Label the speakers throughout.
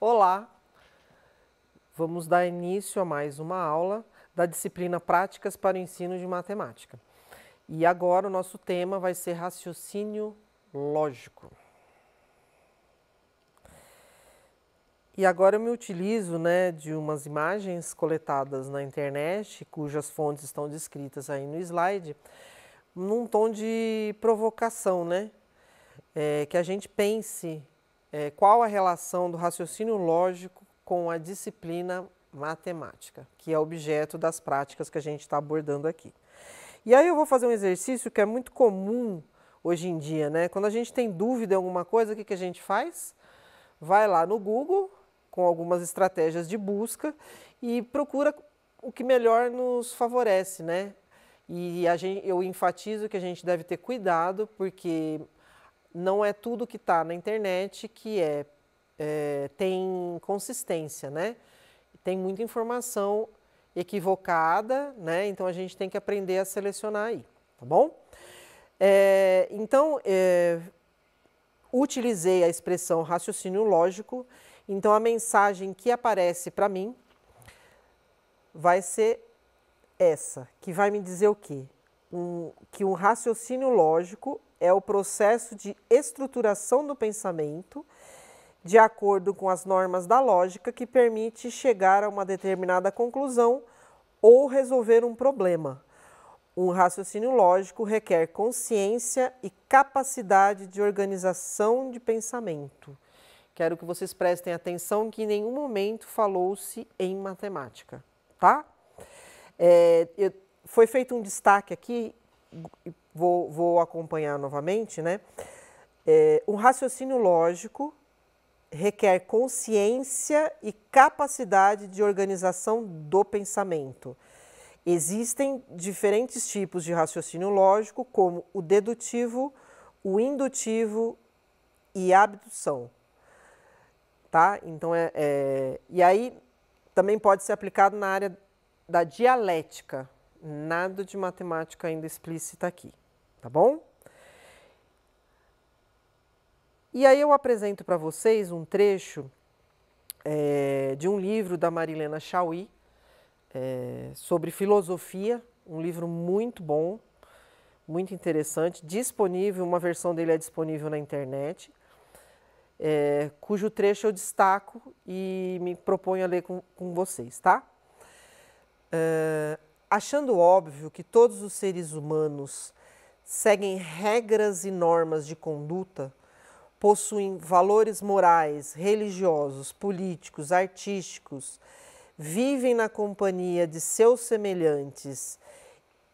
Speaker 1: Olá! Vamos dar início a mais uma aula da disciplina Práticas para o Ensino de Matemática. E agora o nosso tema vai ser raciocínio lógico. E agora eu me utilizo né, de umas imagens coletadas na internet, cujas fontes estão descritas aí no slide, num tom de provocação, né? É, que a gente pense é, qual a relação do raciocínio lógico com a disciplina matemática, que é objeto das práticas que a gente está abordando aqui. E aí eu vou fazer um exercício que é muito comum hoje em dia, né? Quando a gente tem dúvida em alguma coisa, o que, que a gente faz? Vai lá no Google, com algumas estratégias de busca e procura o que melhor nos favorece, né? E gente, eu enfatizo que a gente deve ter cuidado, porque não é tudo que está na internet que é, é, tem consistência, né? Tem muita informação equivocada, né? Então a gente tem que aprender a selecionar aí, tá bom? É, então, é, utilizei a expressão raciocínio lógico então a mensagem que aparece para mim vai ser essa, que vai me dizer o quê? Um, que um raciocínio lógico é o processo de estruturação do pensamento de acordo com as normas da lógica que permite chegar a uma determinada conclusão ou resolver um problema. Um raciocínio lógico requer consciência e capacidade de organização de pensamento. Quero que vocês prestem atenção que em nenhum momento falou-se em matemática, tá? É, eu, foi feito um destaque aqui, vou, vou acompanhar novamente, né? É, um raciocínio lógico requer consciência e capacidade de organização do pensamento. Existem diferentes tipos de raciocínio lógico, como o dedutivo, o indutivo e a abdução. Tá? Então é, é, e aí também pode ser aplicado na área da dialética. Nada de matemática ainda explícita aqui, tá bom? E aí eu apresento para vocês um trecho é, de um livro da Marilena Chauí é, sobre filosofia, um livro muito bom, muito interessante, disponível, uma versão dele é disponível na internet é, cujo trecho eu destaco e me proponho a ler com, com vocês, tá? É, achando óbvio que todos os seres humanos seguem regras e normas de conduta, possuem valores morais, religiosos, políticos, artísticos, vivem na companhia de seus semelhantes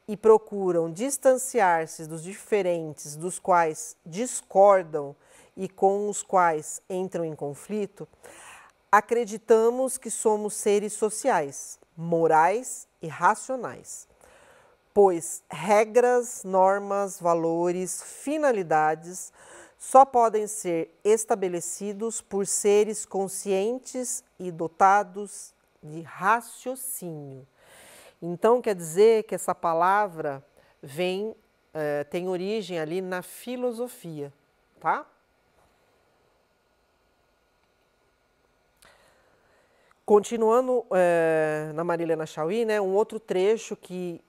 Speaker 1: e procuram distanciar-se dos diferentes dos quais discordam e com os quais entram em conflito, acreditamos que somos seres sociais, morais e racionais, pois regras, normas, valores, finalidades só podem ser estabelecidos por seres conscientes e dotados de raciocínio. Então, quer dizer que essa palavra vem, eh, tem origem ali na filosofia, tá? Continuando é, na Marilena Chauí, né, um outro trecho que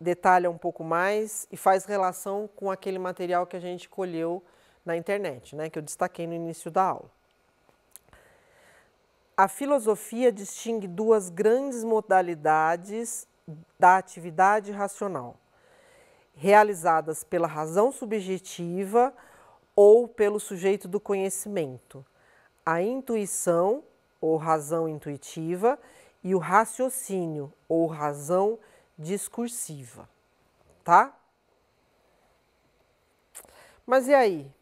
Speaker 1: detalha um pouco mais e faz relação com aquele material que a gente colheu na internet, né, que eu destaquei no início da aula. A filosofia distingue duas grandes modalidades da atividade racional, realizadas pela razão subjetiva ou pelo sujeito do conhecimento, a intuição ou razão intuitiva, e o raciocínio ou razão discursiva, tá? Mas e aí?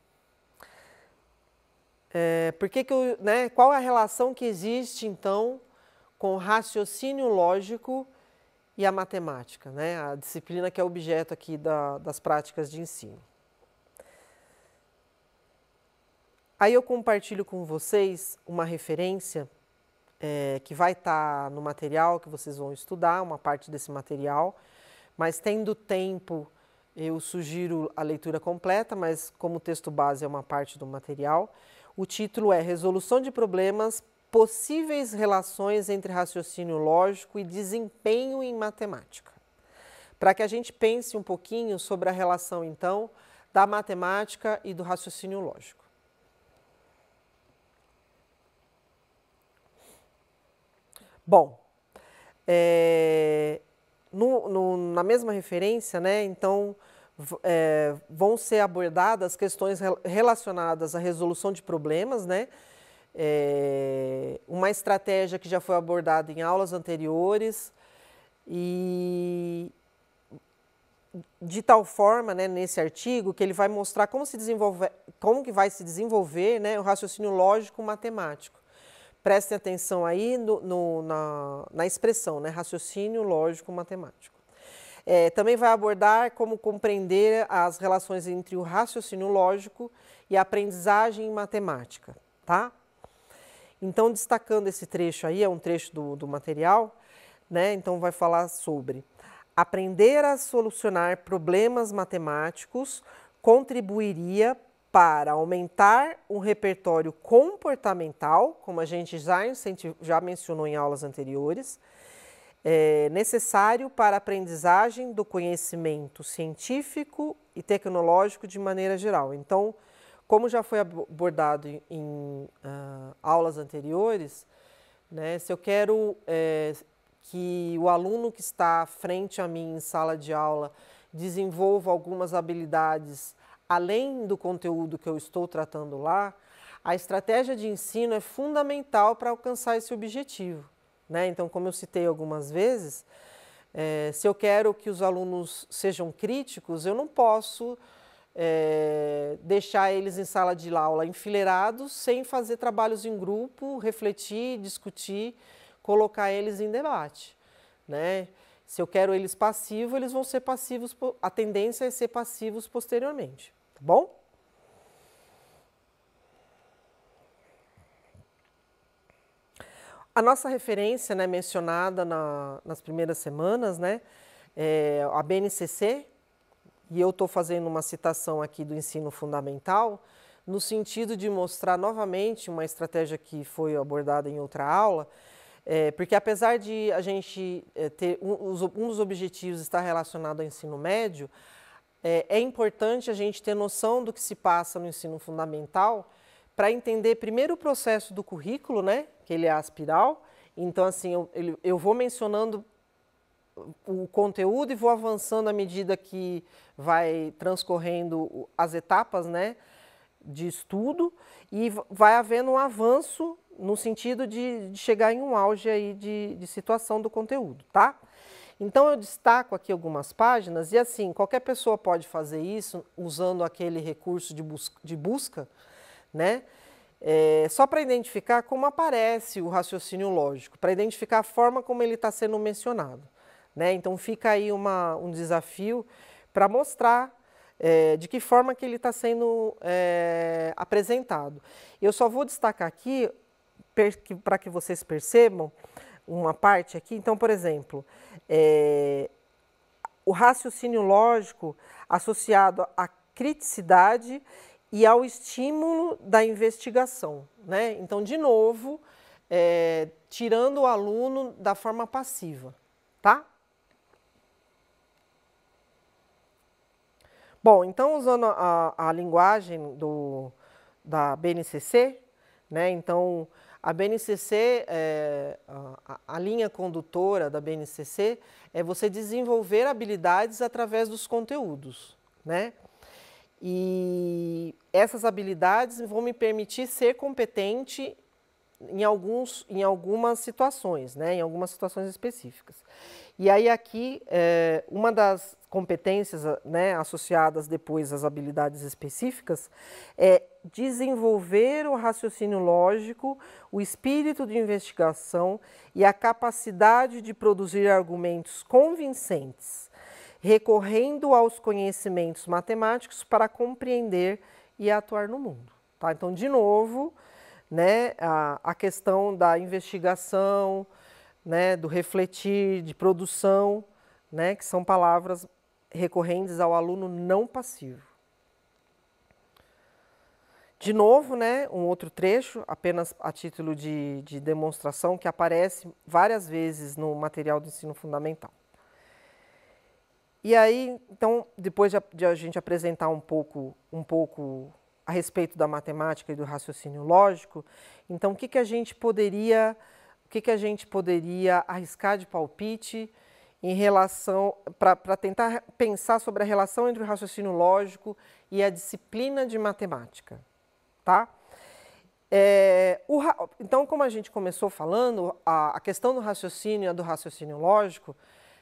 Speaker 1: É, por que que eu, né, qual é a relação que existe, então, com o raciocínio lógico e a matemática, né, a disciplina que é objeto aqui da, das práticas de ensino? Aí eu compartilho com vocês uma referência é, que vai estar tá no material que vocês vão estudar, uma parte desse material. Mas tendo tempo, eu sugiro a leitura completa, mas como texto base é uma parte do material. O título é Resolução de Problemas Possíveis Relações entre Raciocínio Lógico e Desempenho em Matemática. Para que a gente pense um pouquinho sobre a relação, então, da matemática e do raciocínio lógico. Bom, é, no, no, na mesma referência, né, então, é, vão ser abordadas questões relacionadas à resolução de problemas, né, é, uma estratégia que já foi abordada em aulas anteriores e de tal forma, né, nesse artigo, que ele vai mostrar como se como que vai se desenvolver né, o raciocínio lógico matemático. Prestem atenção aí no, no, na, na, expressão, né? raciocínio lógico matemático. É, também vai abordar como compreender as relações entre o raciocínio lógico e a aprendizagem em matemática, tá? Então, destacando esse trecho aí, é um trecho do, do material, né? Então, vai falar sobre aprender a solucionar problemas matemáticos contribuiria para aumentar o repertório comportamental, como a gente já, já mencionou em aulas anteriores, é necessário para a aprendizagem do conhecimento científico e tecnológico de maneira geral. Então, como já foi abordado em, em uh, aulas anteriores, né, se eu quero é, que o aluno que está frente a mim em sala de aula desenvolva algumas habilidades além do conteúdo que eu estou tratando lá, a estratégia de ensino é fundamental para alcançar esse objetivo. Né? Então, como eu citei algumas vezes, é, se eu quero que os alunos sejam críticos, eu não posso é, deixar eles em sala de aula enfileirados sem fazer trabalhos em grupo, refletir, discutir, colocar eles em debate. Né? Se eu quero eles passivos, eles vão ser passivos, a tendência é ser passivos posteriormente. Tá bom? A nossa referência, né, mencionada na, nas primeiras semanas, né, é a BNCC, e eu estou fazendo uma citação aqui do ensino fundamental, no sentido de mostrar novamente uma estratégia que foi abordada em outra aula, é, porque apesar de a gente é, ter um, um, dos objetivos estar relacionado ao ensino médio, é, é importante a gente ter noção do que se passa no ensino fundamental para entender primeiro o processo do currículo, né? Que ele é aspiral. Então, assim, eu, eu vou mencionando o conteúdo e vou avançando à medida que vai transcorrendo as etapas, né? de estudo e vai havendo um avanço no sentido de, de chegar em um auge aí de, de situação do conteúdo, tá? Então eu destaco aqui algumas páginas e assim, qualquer pessoa pode fazer isso usando aquele recurso de, bus de busca, né? É, só para identificar como aparece o raciocínio lógico, para identificar a forma como ele está sendo mencionado. Né? Então fica aí uma, um desafio para mostrar é, de que forma que ele está sendo é, apresentado. Eu só vou destacar aqui, para que vocês percebam, uma parte aqui. Então, por exemplo, é, o raciocínio lógico associado à criticidade e ao estímulo da investigação. Né? Então, de novo, é, tirando o aluno da forma passiva. Tá? Bom, então, usando a, a linguagem do, da BNCC, né? então, a BNCC é, a linha condutora da BNCC é você desenvolver habilidades através dos conteúdos, né? E essas habilidades vão me permitir ser competente em, alguns, em algumas situações, né, em algumas situações específicas. E aí aqui, é, uma das competências né, associadas depois às habilidades específicas é desenvolver o raciocínio lógico, o espírito de investigação e a capacidade de produzir argumentos convincentes, recorrendo aos conhecimentos matemáticos para compreender e atuar no mundo. Tá? Então, de novo, né, a, a questão da investigação, né, do refletir, de produção, né, que são palavras recorrentes ao aluno não passivo. De novo, né, um outro trecho, apenas a título de, de demonstração, que aparece várias vezes no material do ensino fundamental. E aí, então, depois de a, de a gente apresentar um pouco, um pouco a respeito da matemática e do raciocínio lógico. Então, o que, que a gente poderia, o que, que a gente poderia arriscar de palpite em relação para tentar pensar sobre a relação entre o raciocínio lógico e a disciplina de matemática, tá? É, o, então, como a gente começou falando, a, a questão do raciocínio e a do raciocínio lógico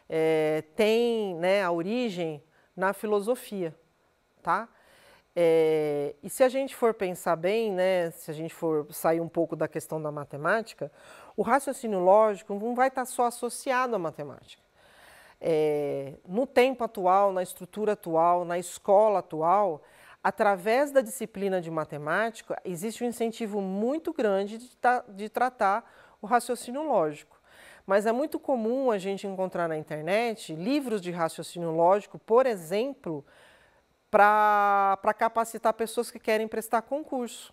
Speaker 1: é, tem né, a origem na filosofia, tá? É, e se a gente for pensar bem, né, se a gente for sair um pouco da questão da matemática, o raciocínio lógico não vai estar só associado à matemática. É, no tempo atual, na estrutura atual, na escola atual, através da disciplina de matemática, existe um incentivo muito grande de, tra de tratar o raciocínio lógico. Mas é muito comum a gente encontrar na internet livros de raciocínio lógico, por exemplo, para capacitar pessoas que querem prestar concurso.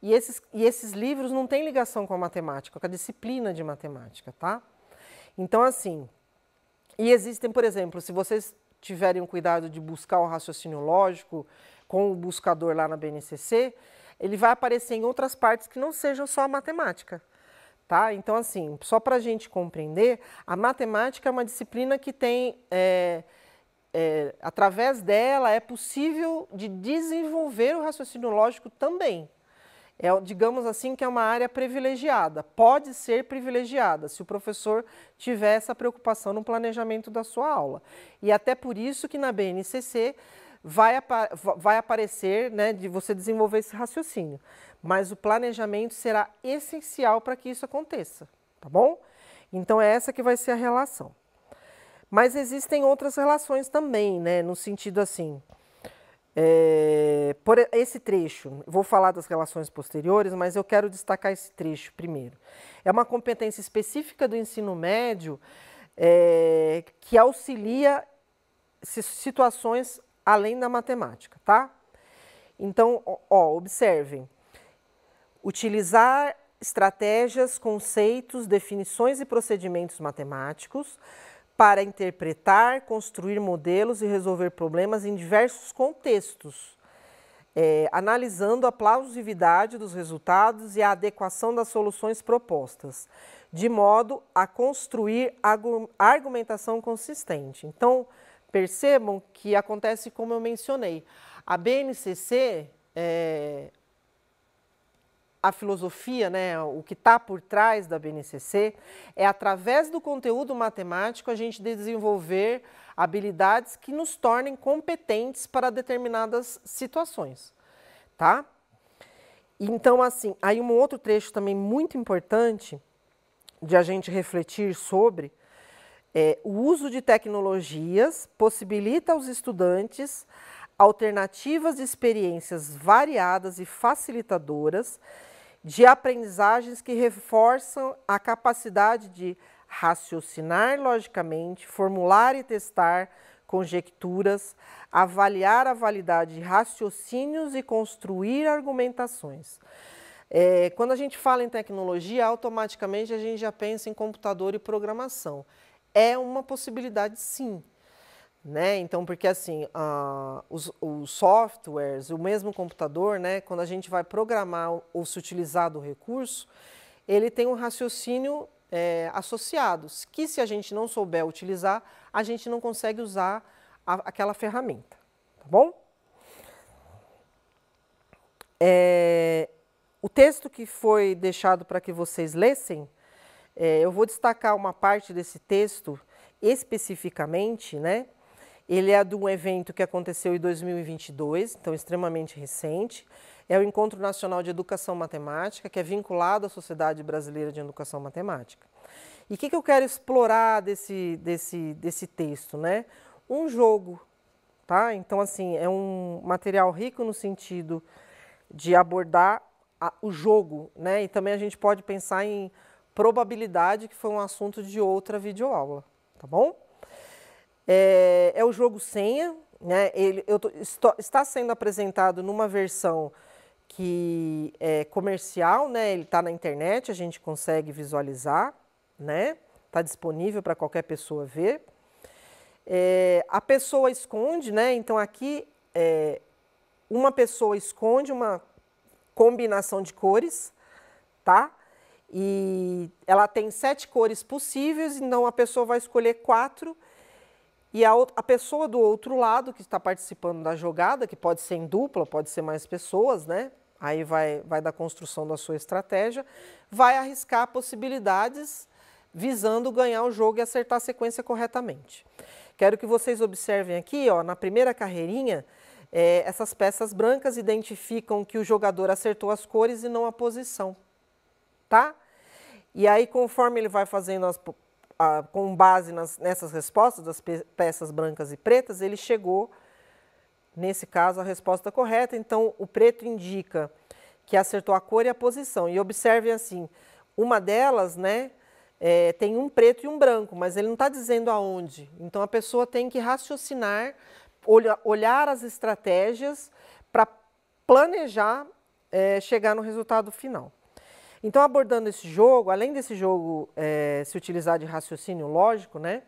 Speaker 1: E esses, e esses livros não têm ligação com a matemática, com a disciplina de matemática, tá? Então, assim, e existem, por exemplo, se vocês tiverem o cuidado de buscar o raciocínio lógico com o buscador lá na BNCC, ele vai aparecer em outras partes que não sejam só a matemática. Tá? Então, assim, só para a gente compreender, a matemática é uma disciplina que tem é, é, através dela é possível de desenvolver o raciocínio lógico também. É, digamos assim, que é uma área privilegiada, pode ser privilegiada, se o professor tiver essa preocupação no planejamento da sua aula. E até por isso que na BNCC vai, apa vai aparecer né, de você desenvolver esse raciocínio. Mas o planejamento será essencial para que isso aconteça, tá bom? Então é essa que vai ser a relação. Mas existem outras relações também, né? No sentido assim. É, por esse trecho, vou falar das relações posteriores, mas eu quero destacar esse trecho primeiro. É uma competência específica do ensino médio é, que auxilia situações além da matemática, tá? Então, ó, observem. Utilizar estratégias, conceitos, definições e procedimentos matemáticos para interpretar, construir modelos e resolver problemas em diversos contextos, é, analisando a plausibilidade dos resultados e a adequação das soluções propostas, de modo a construir argumentação consistente. Então, percebam que acontece como eu mencionei. A BNCC, é, a filosofia, né, o que está por trás da BNCC, é através do conteúdo matemático a gente desenvolver habilidades que nos tornem competentes para determinadas situações, tá? Então, assim, aí um outro trecho também muito importante de a gente refletir sobre é, o uso de tecnologias possibilita aos estudantes alternativas de experiências variadas e facilitadoras de aprendizagens que reforçam a capacidade de raciocinar logicamente, formular e testar conjecturas, avaliar a validade de raciocínios e construir argumentações. É, quando a gente fala em tecnologia, automaticamente a gente já pensa em computador e programação. É uma possibilidade, sim, né? Então, porque assim, uh, os, os, softwares, o mesmo computador, né, quando a gente vai programar ou se utilizar do recurso, ele tem um raciocínio é, associado, que se a gente não souber utilizar, a gente não consegue usar a, aquela ferramenta, tá bom? É, o texto que foi deixado para que vocês lessem, é, eu vou destacar uma parte desse texto especificamente, né? Ele é de um evento que aconteceu em 2022, então extremamente recente. É o Encontro Nacional de Educação Matemática, que é vinculado à Sociedade Brasileira de Educação Matemática. E o que, que, eu quero explorar desse, desse, desse texto? Né? Um jogo, tá? Então, assim, é um material rico no sentido de abordar a, o jogo, né? E também a gente pode pensar em probabilidade, que foi um assunto de outra videoaula, tá bom? É, é o jogo senha, né? Ele, tô, estou, está sendo apresentado numa versão que é comercial, né? Ele está na internet, a gente consegue visualizar, né? Está disponível para qualquer pessoa ver. É, a pessoa esconde, né? Então aqui é, uma pessoa esconde uma combinação de cores, tá? E ela tem sete cores possíveis, então a pessoa vai escolher quatro e a, a pessoa do outro lado que está participando da jogada, que pode ser em dupla, pode ser mais pessoas, né? Aí vai, vai da construção da sua estratégia, vai arriscar possibilidades visando ganhar o jogo e acertar a sequência corretamente. Quero que vocês observem aqui, ó, na primeira carreirinha, é, essas peças brancas identificam que o jogador acertou as cores e não a posição, tá? E aí, conforme ele vai fazendo as com base nas, nessas respostas das peças brancas e pretas, ele chegou, nesse caso, à resposta correta. Então, o preto indica que acertou a cor e a posição. E observem assim, uma delas, né, é, tem um preto e um branco, mas ele não está dizendo aonde. Então, a pessoa tem que raciocinar, olha, olhar as estratégias para planejar é, chegar no resultado final. Então, abordando esse jogo, além desse jogo é, se utilizar de raciocínio lógico, né,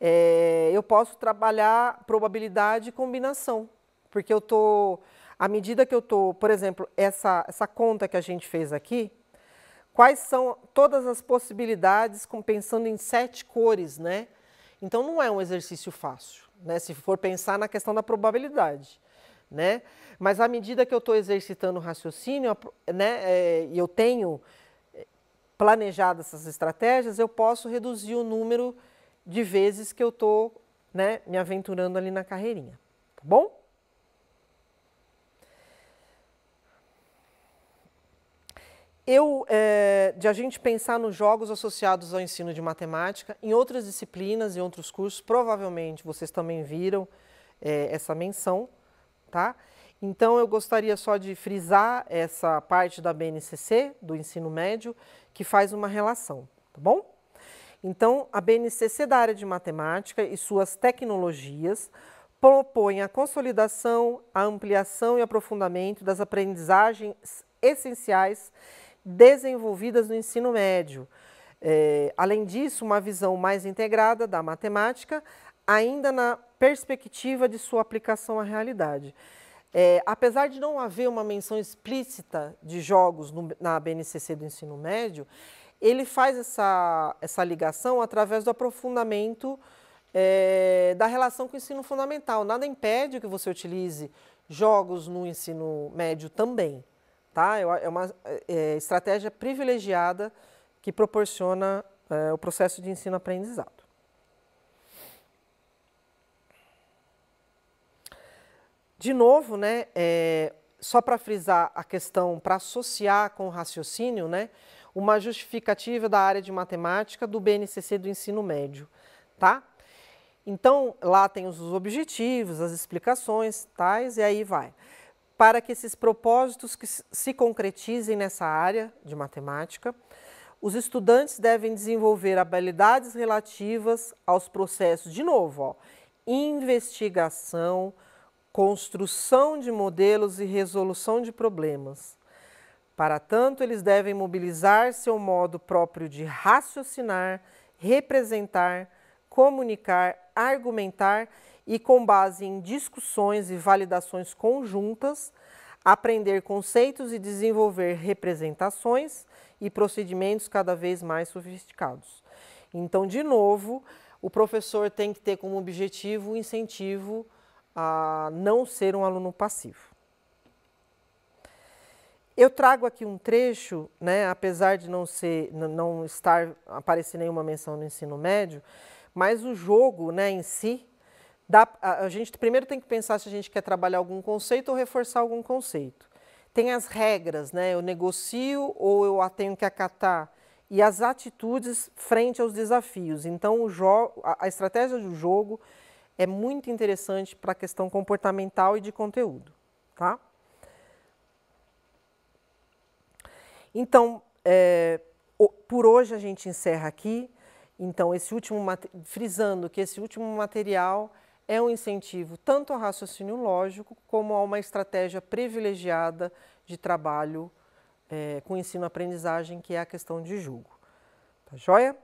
Speaker 1: é, eu posso trabalhar probabilidade e combinação, porque eu tô, à medida que eu tô, por exemplo, essa, essa conta que a gente fez aqui, quais são todas as possibilidades com, pensando em sete cores, né? Então não é um exercício fácil, né? Se for pensar na questão da probabilidade né? Mas à medida que eu estou exercitando o raciocínio, né, é, e eu tenho é, planejado essas estratégias, eu posso reduzir o número de vezes que eu estou né, me aventurando ali na carreirinha, tá bom? Eu, é, de a gente pensar nos jogos associados ao ensino de matemática, em outras disciplinas e outros cursos, provavelmente vocês também viram é, essa menção, tá? Então eu gostaria só de frisar essa parte da BNCC, do ensino médio, que faz uma relação, tá bom? Então, a BNCC da área de matemática e suas tecnologias propõe a consolidação, a ampliação e aprofundamento das aprendizagens essenciais desenvolvidas no ensino médio. É, além disso, uma visão mais integrada da matemática, ainda na perspectiva de sua aplicação à realidade. É, apesar de não haver uma menção explícita de jogos no, na BNCC do ensino médio, ele faz essa, essa ligação através do aprofundamento é, da relação com o ensino fundamental. Nada impede que você utilize jogos no ensino médio também. Tá? É uma é, é estratégia privilegiada que proporciona é, o processo de ensino-aprendizado. De novo, né, é, só para frisar a questão, para associar com o raciocínio, né, uma justificativa da área de matemática do BNCC do ensino médio, tá? Então, lá tem os objetivos, as explicações, tais, e aí vai. Para que esses propósitos que se concretizem nessa área de matemática, os estudantes devem desenvolver habilidades relativas aos processos, de novo, ó, investigação, investigação, construção de modelos e resolução de problemas. Para tanto, eles devem mobilizar seu modo próprio de raciocinar, representar, comunicar, argumentar e, com base em discussões e validações conjuntas, aprender conceitos e desenvolver representações e procedimentos cada vez mais sofisticados. Então, de novo, o professor tem que ter como objetivo o incentivo a não ser um aluno passivo. Eu trago aqui um trecho, né, apesar de não, ser, não estar aparecer nenhuma menção no ensino médio, mas o jogo né, em si, dá, a, gente primeiro tem que pensar se a gente quer trabalhar algum conceito ou reforçar algum conceito. Tem as regras, né, eu negocio ou eu a tenho que acatar, e as atitudes frente aos desafios. Então, a, a estratégia do jogo é muito interessante para a questão comportamental e de conteúdo, tá? Então, é, por hoje a gente encerra aqui. Então, esse último frisando que esse último material é um incentivo tanto ao raciocínio lógico como a uma estratégia privilegiada de trabalho é, com ensino-aprendizagem, que é a questão de julgo. Tá joia?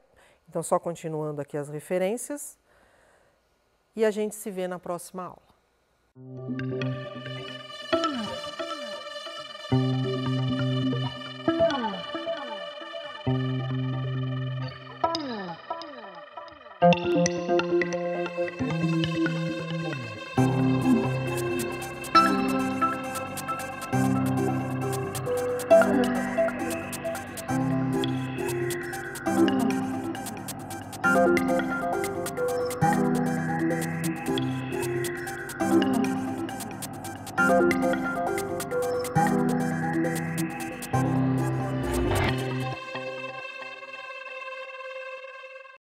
Speaker 1: Então, só continuando aqui as referências e a gente se vê na próxima aula.